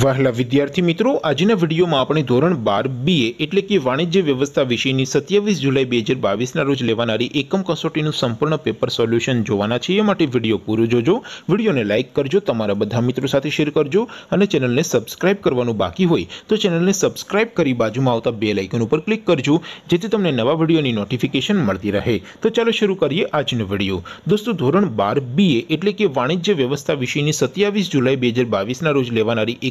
વહેલા વિદ્યાર્થી મિત્રો આજના વિડીયોમાં આપણે ધોરણ બાર બી એ એટલે કે વાણિજ્ય વ્યવસ્થા વિશેની સત્યાવીસ જુલાઈ બે હજાર બાવીસના રોજ લેવાનારી એકમ કસોટીનું સંપૂર્ણ પેપર સોલ્યુશન જોવાના છે એ માટે વિડીયો પૂરો જોજો વિડીયોને લાઇક કરજો તમારા બધા મિત્રો સાથે શેર કરજો અને ચેનલને સબસ્ક્રાઇબ કરવાનું બાકી હોય તો ચેનલને સબસ્ક્રાઇબ કરી બાજુમાં આવતા બે લાઇકન ઉપર ક્લિક કરજો જેથી તમને નવા વિડીયોની નોટિફિકેશન મળતી રહે તો ચાલો શરૂ કરીએ આજનો વિડીયો દોસ્તો ધોરણ બાર બી એ એટલે કે વાણિજ્ય વ્યવસ્થા વિષયની સત્યાવીસ જુલાઈ બે હજાર બાવીસના રોજ લેવાનારી એક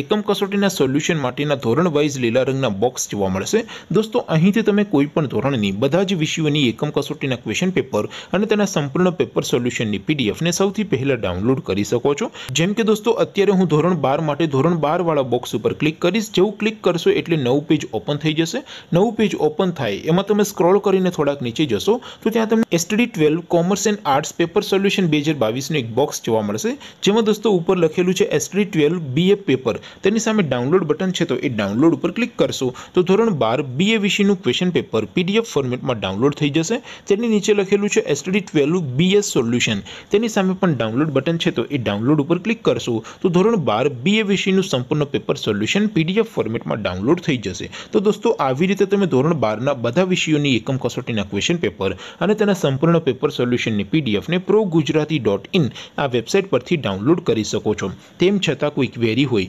એકમ કસોટીના સોલ્યુશન માટેના ધોરણ વાઇઝ લીલા રંગના બોક્સ જોવા મળશે દોસ્તો અહીંથી તમે કોઈ પણ ધોરણની બધા જ વિષયોની એકમ કસોટીના ક્વેશ્ચન પેપર અને તેના સંપૂર્ણ પેપર સોલ્યુશનની પીડીએફને સૌથી પહેલાં ડાઉનલોડ કરી શકો છો જેમ કે દોસ્તો અત્યારે હું ધોરણ બાર માટે ધોરણ બારવાળા બોક્સ ઉપર ક્લિક કરીશ જેવું ક્લિક કરશો એટલે નવું પેજ ઓપન થઈ જશે નવું પેજ ઓપન થાય એમાં તમે સ્ક્રોલ કરીને થોડાક નીચે જશો તો ત્યાં તમને STD twelve commerce and arts paper solution બે હજાર બાવીસનું એક બોક્સ જોવા મળશે જેમાં દોસ્તો ઉપર લખેલું છે એસટી ટ્વેલ્વ બીએ પેપર તેની સામે ડાઉનલોડ બટન છે તો એ ડાઉનલોડ ઉપર ક્લિક કરશો તો ધોરણ બાર બીએ વિશેનું ક્વેશ્ચન પેપર પીડીએફ ફોર્મેટમાં ડાઉનલોડ થઈ જશે તેની નીચે લખેલું છે એસટડી ટ્વેલ્વ બીએસ સોલ્યુશન તેની સામે પણ ડાઉનલોડ બટન છે તો એ ડાઉનલોડ ઉપર ક્લિક કરશો તો ધોરણ બાર બીએ વિશેનું સંપૂર્ણ પેપર સોલ્યુશન પીડીએફ ફોર્મેટમાં ડાઉનલોડ થઈ જશે તો દોસ્તો આવી રીતે તમે ધોરણ બારના બધા વિષયોની એકમ કસોટીના ક્વેશ્ચન પેપર અને તેના સંપૂર્ણ પેપર સોલ્યુશનની પીડીએફને પ્રો ગુજરાતી ડોટ ઇન આ વેબસાઇટ પરથી ડાઉનલોડ કરી શકો છો તેમ છતાં કોઈ ક્વેરી હોય